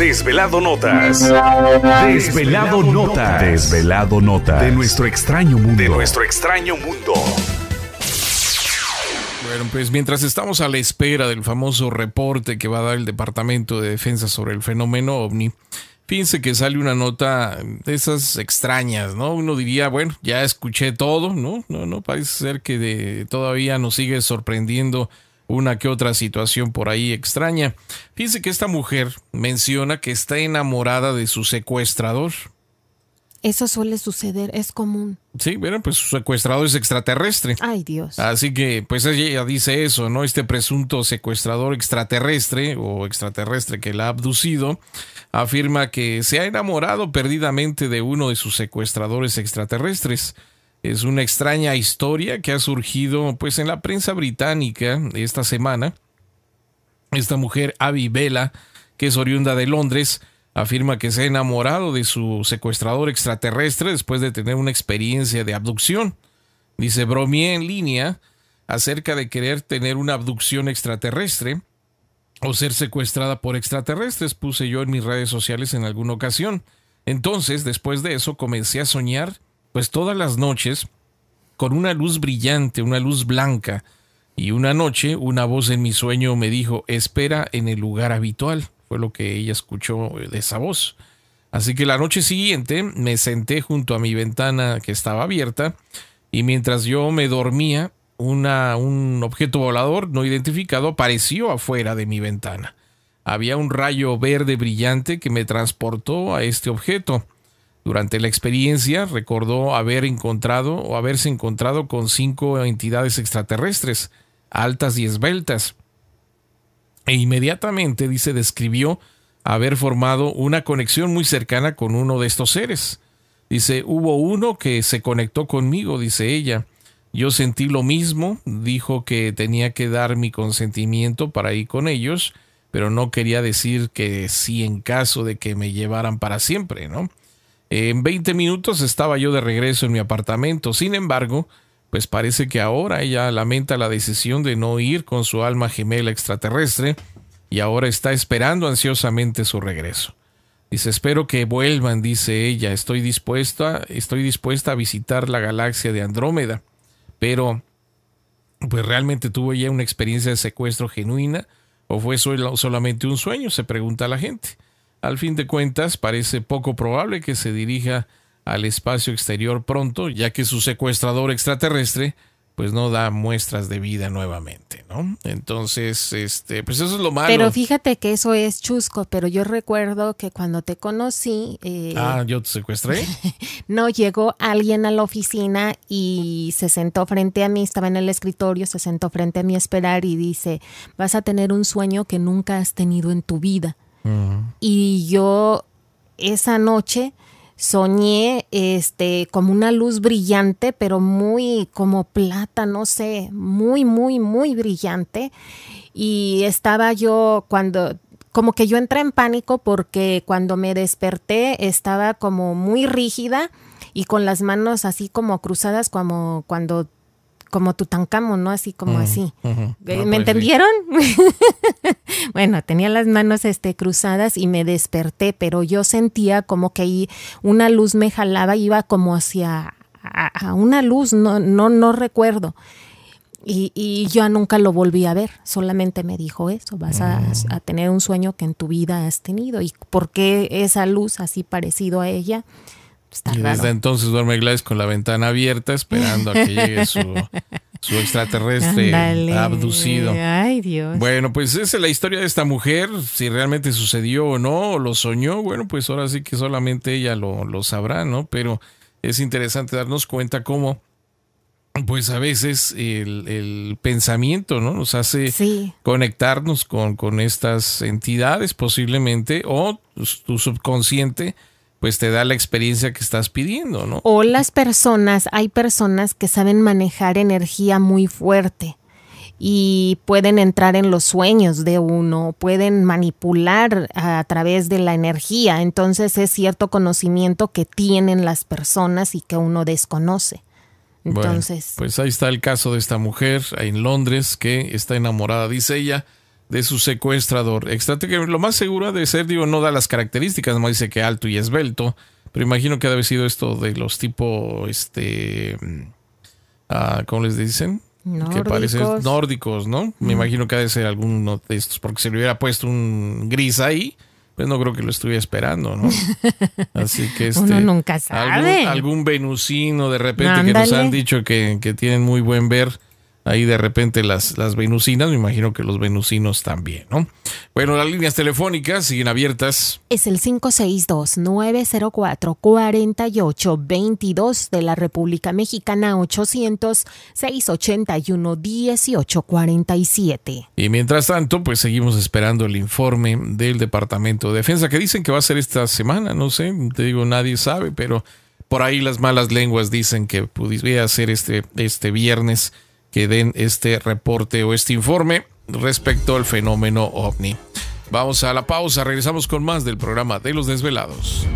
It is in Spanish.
Desvelado Notas. Desvelado, Notas. Desvelado Notas. De nuestro extraño mundo. De nuestro extraño mundo. Bueno, pues mientras estamos a la espera del famoso reporte que va a dar el Departamento de Defensa sobre el fenómeno ovni, fíjense que sale una nota de esas extrañas, ¿no? Uno diría, bueno, ya escuché todo, ¿no? No, no, parece ser que todavía nos sigue sorprendiendo una que otra situación por ahí extraña. Fíjense que esta mujer menciona que está enamorada de su secuestrador. Eso suele suceder, es común. Sí, bueno, pues su secuestrador es extraterrestre. Ay, Dios. Así que, pues ella dice eso, ¿no? Este presunto secuestrador extraterrestre o extraterrestre que la ha abducido afirma que se ha enamorado perdidamente de uno de sus secuestradores extraterrestres. Es una extraña historia que ha surgido pues en la prensa británica esta semana. Esta mujer, Abby Vela, que es oriunda de Londres, afirma que se ha enamorado de su secuestrador extraterrestre después de tener una experiencia de abducción. Dice, bromeé en línea acerca de querer tener una abducción extraterrestre o ser secuestrada por extraterrestres, puse yo en mis redes sociales en alguna ocasión. Entonces, después de eso, comencé a soñar pues todas las noches, con una luz brillante, una luz blanca, y una noche una voz en mi sueño me dijo, espera en el lugar habitual. Fue lo que ella escuchó de esa voz. Así que la noche siguiente me senté junto a mi ventana que estaba abierta y mientras yo me dormía, un objeto volador no identificado apareció afuera de mi ventana. Había un rayo verde brillante que me transportó a este objeto. Durante la experiencia recordó haber encontrado o haberse encontrado con cinco entidades extraterrestres, altas y esbeltas. E inmediatamente, dice, describió haber formado una conexión muy cercana con uno de estos seres. Dice, hubo uno que se conectó conmigo, dice ella. Yo sentí lo mismo, dijo que tenía que dar mi consentimiento para ir con ellos, pero no quería decir que sí en caso de que me llevaran para siempre, ¿no? En 20 minutos estaba yo de regreso en mi apartamento. Sin embargo, pues parece que ahora ella lamenta la decisión de no ir con su alma gemela extraterrestre y ahora está esperando ansiosamente su regreso. Dice, espero que vuelvan, dice ella, estoy dispuesta, estoy dispuesta a visitar la galaxia de Andrómeda, pero pues realmente tuvo ella una experiencia de secuestro genuina o fue solamente un sueño, se pregunta la gente. Al fin de cuentas, parece poco probable que se dirija al espacio exterior pronto, ya que su secuestrador extraterrestre pues no da muestras de vida nuevamente, ¿no? Entonces, este, pues eso es lo malo. Pero fíjate que eso es chusco, pero yo recuerdo que cuando te conocí... Eh, ah, yo te secuestré. no, llegó alguien a la oficina y se sentó frente a mí, estaba en el escritorio, se sentó frente a mí a esperar y dice, vas a tener un sueño que nunca has tenido en tu vida. Y yo esa noche soñé este como una luz brillante, pero muy como plata, no sé, muy muy muy brillante y estaba yo cuando como que yo entré en pánico porque cuando me desperté estaba como muy rígida y con las manos así como cruzadas como cuando como Tutankamón, ¿no? Así como mm, así. Eh, ah, pues ¿Me entendieron? bueno, tenía las manos este, cruzadas y me desperté, pero yo sentía como que ahí una luz me jalaba, iba como hacia a, una luz, no, no, no recuerdo. Y, yo nunca lo volví a ver, solamente me dijo eso, vas a, mm. a, tener un sueño que en tu vida has tenido. ¿Y por qué esa luz así parecido a ella? y desde entonces duerme Gladys con la ventana abierta esperando a que llegue su, extraterrestre abducido. Ay, Dios. Bueno, pues esa es la historia de esta mujer, si realmente sucedió o no, o lo soñó, bueno, pues ahora sí que solamente ella lo, sabrá, ¿no? Pero es interesante darnos cuenta cómo pues a veces el, pensamiento ¿no? nos hace conectarnos con, con, estas entidades posiblemente o tu subconsciente pues te da la experiencia que estás pidiendo, ¿no? O las personas, hay personas que saben manejar energía muy fuerte y pueden entrar en los sueños de uno, pueden manipular a través de la energía, entonces es cierto conocimiento que tienen las personas y que uno desconoce. Entonces, pues ahí está el caso de esta mujer en Londres que está enamorada, dice ella de su secuestrador. extra que lo más seguro ha de ser, digo, no da las características, no dice que alto y esbelto, pero imagino que ha de haber sido esto de los tipo, este, mm, ah, ¿cómo les dicen? Que parecen nórdicos, ¿no? Me mm. imagino que ha de ser alguno de estos, porque si le hubiera puesto un gris ahí, pues no creo que lo estuviera esperando, ¿no? Así que este, Uno nunca sabe. Algún, venusino de repente que nos han dicho que, que tienen muy buen ver ahí de repente las, las venusinas, me imagino que los venusinos también, ¿no? Bueno, las líneas telefónicas siguen abiertas. Es el 562-904-4822 de la República Mexicana, 800-681-1847. Y mientras tanto, pues seguimos esperando el informe del Departamento de Defensa, que dicen que va a ser esta semana, no sé, te digo, nadie sabe, pero por ahí las malas lenguas dicen que pudiera ser este, este viernes que den este reporte o este informe respecto al fenómeno ovni. Vamos a la pausa, regresamos con más del programa de los desvelados.